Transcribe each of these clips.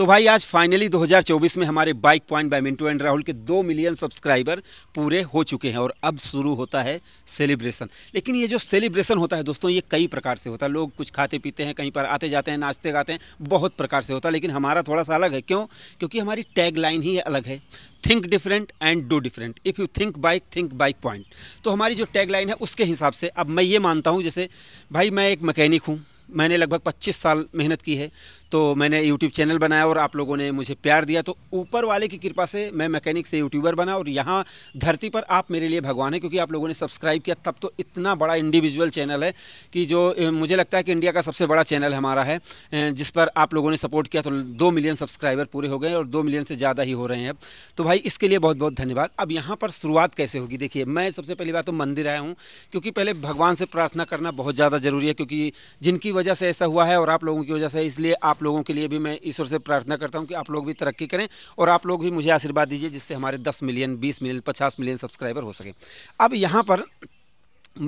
तो भाई आज फाइनली 2024 में हमारे bike point by Mintu and Rahul के दो मिलियन सब्सक्राइबर पूरे हो चुके हैं और अब शुरू होता है सेलिब्रेशन लेकिन ये जो सेलिब्रेशन होता है दोस्तों ये कई प्रकार से होता है लोग कुछ खाते पीते हैं कहीं पर आते जाते हैं नाचते गाते हैं बहुत प्रकार से होता है लेकिन हमारा थोड़ा सा अलग है क्यों क्योंकि हमारी टैग लाइन ही अलग है think different and do different if you think bike think bike point तो हमारी जो टैग लाइन है उसके हिसाब से अब मैं ये मानता हूँ जैसे भाई मैं एक मकैनिक हूँ मैंने लगभग 25 साल मेहनत की है तो मैंने यूट्यूब चैनल बनाया और आप लोगों ने मुझे प्यार दिया तो ऊपर वाले की कृपा से मैं मैकेनिक से यूट्यूबर बना और यहाँ धरती पर आप मेरे लिए भगवान है क्योंकि आप लोगों ने सब्सक्राइब किया तब तो इतना बड़ा इंडिविजुअल चैनल है कि जो मुझे लगता है कि इंडिया का सबसे बड़ा चैनल हमारा है जिस पर आप लोगों ने सपोर्ट किया तो दो मिलियन सब्सक्राइबर पूरे हो गए और दो मिलियन से ज़्यादा ही हो रहे हैं अब तो भाई इसके लिए बहुत बहुत धन्यवाद अब यहाँ पर शुरुआत कैसे होगी देखिए मैं सबसे पहली बात तो मंदिर आया हूँ क्योंकि पहले भगवान से प्रार्थना करना बहुत ज़्यादा ज़रूरी है क्योंकि जिनकी वजह से ऐसा हुआ है और आप लोगों की वजह से इसलिए आप लोगों के लिए भी मैं ईश्वर से प्रार्थना करता हूँ कि आप लोग भी तरक्की करें और आप लोग भी मुझे आशीर्वाद दीजिए जिससे हमारे दस मिलियन बीस मिलियन पचास मिलियन सब्सक्राइबर हो सके अब यहाँ पर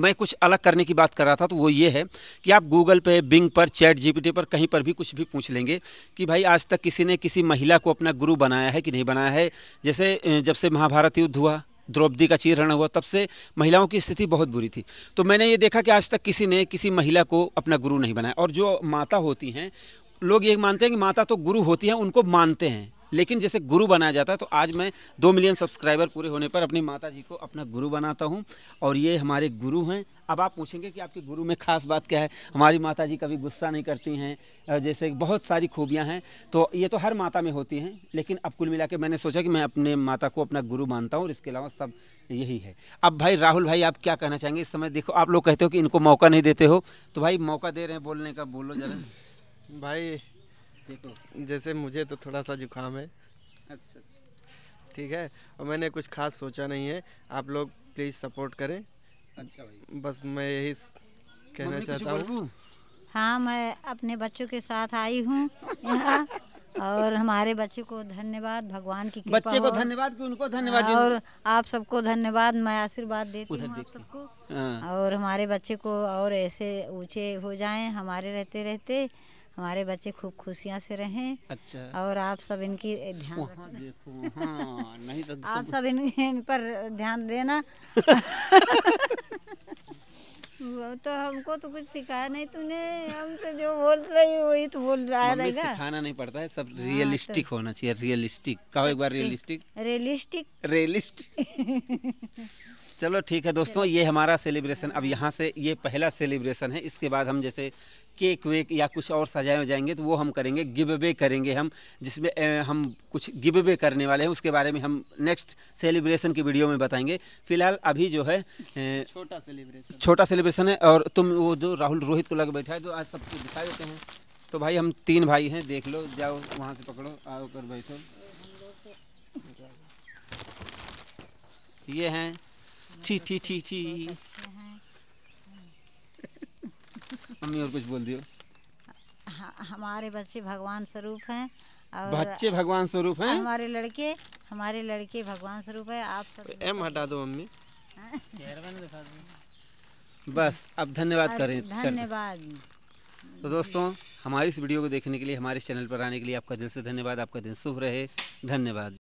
मैं कुछ अलग करने की बात कर रहा था तो वो ये है कि आप गूगल पे बिंग पर चैट जीपीटी पर कहीं पर भी कुछ भी पूछ लेंगे कि भाई आज तक किसी ने किसी महिला को अपना गुरु बनाया है कि नहीं बनाया है जैसे जब से महाभारत युद्ध हुआ द्रौपदी का चीरहरण हुआ तब से महिलाओं की स्थिति बहुत बुरी थी तो मैंने ये देखा कि आज तक किसी ने किसी महिला को अपना गुरु नहीं बनाया और जो माता होती हैं लोग ये मानते हैं कि माता तो गुरु होती हैं उनको मानते हैं लेकिन जैसे गुरु बनाया जाता है तो आज मैं दो मिलियन सब्सक्राइबर पूरे होने पर अपनी माता जी को अपना गुरु बनाता हूँ और ये हमारे गुरु हैं अब आप पूछेंगे कि आपके गुरु में खास बात क्या है हमारी माता जी कभी गुस्सा नहीं करती हैं जैसे बहुत सारी खूबियाँ हैं तो ये तो हर माता में होती हैं लेकिन अब कुल मिला के मैंने सोचा कि मैं अपने माता को अपना गुरु मानता हूँ और इसके अलावा सब यही है अब भाई राहुल भाई आप क्या कहना चाहेंगे इस समय देखो आप लोग कहते हो कि इनको मौका नहीं देते हो तो भाई मौका दे रहे हैं बोलने का बोलो जरा भाई देखो जैसे मुझे तो थोड़ा सा जुकाम है अच्छा, अच्छा ठीक है और मैंने कुछ खास सोचा नहीं है आप लोग प्लीज़ सपोर्ट करें अच्छा भाई बस मैं यही कहना चाहता हूँ हाँ मैं अपने बच्चों के साथ आई हूँ और हमारे बच्चे को धन्यवाद भगवान की बच्चे को धन्यवाद कि उनको धन्यवाद और आप सबको धन्यवाद मैं आशीर्वाद देती हूँ आप सबको हाँ। और हमारे बच्चे को और ऐसे ऊँचे हो जाएं हमारे रहते रहते हमारे बच्चे खूब खुशियाँ से रहें अच्छा और आप सब इनकी ध्यान देखो हाँ, नहीं तो आप सब इन, इन पर ध्यान देना तो हमको तो कुछ सिखाया नहीं तूने हमसे जो बोल रही वही तो बोल रहा है सिखाना नहीं पड़ता है सब रियलिस्टिक हाँ, तो, होना चाहिए रियलिस्टिक कहो एक बार रियलिस्टिक रियलिस्टिक रियलिस्टिक चलो ठीक है दोस्तों ये हमारा सेलिब्रेशन अब यहाँ से ये पहला सेलिब्रेशन है इसके बाद हम जैसे केक वेक या कुछ और सजाए जाएंगे तो वो हम करेंगे गिव अवे करेंगे हम जिसमें हम कुछ गिव अवे करने वाले हैं उसके बारे में हम नेक्स्ट सेलिब्रेशन की वीडियो में बताएंगे फिलहाल अभी जो है छोटा सेलिब्रेशन छोटा सेलिब्रेशन है और तुम वो जो राहुल रोहित को लग बैठा है तो आज सबको दिखा देते हैं तो भाई हम तीन भाई हैं देख लो जाओ वहाँ से पकड़ो आओ कर बैठो ये हैं ठी मम्मी और कुछ बोल दियो हमारे बच्चे भगवान स्वरूप हैं और बच्चे भगवान स्वरूप हैं हमारे लड़के हमारे लड़के भगवान स्वरूप है आप एम हटा दो मम्मी बस अब धन्यवाद करें धन्यवाद तो दोस्तों हमारी इस वीडियो को देखने के लिए हमारे चैनल पर आने के लिए आपका दिल से धन्यवाद आपका दिन शुभ रहे धन्यवाद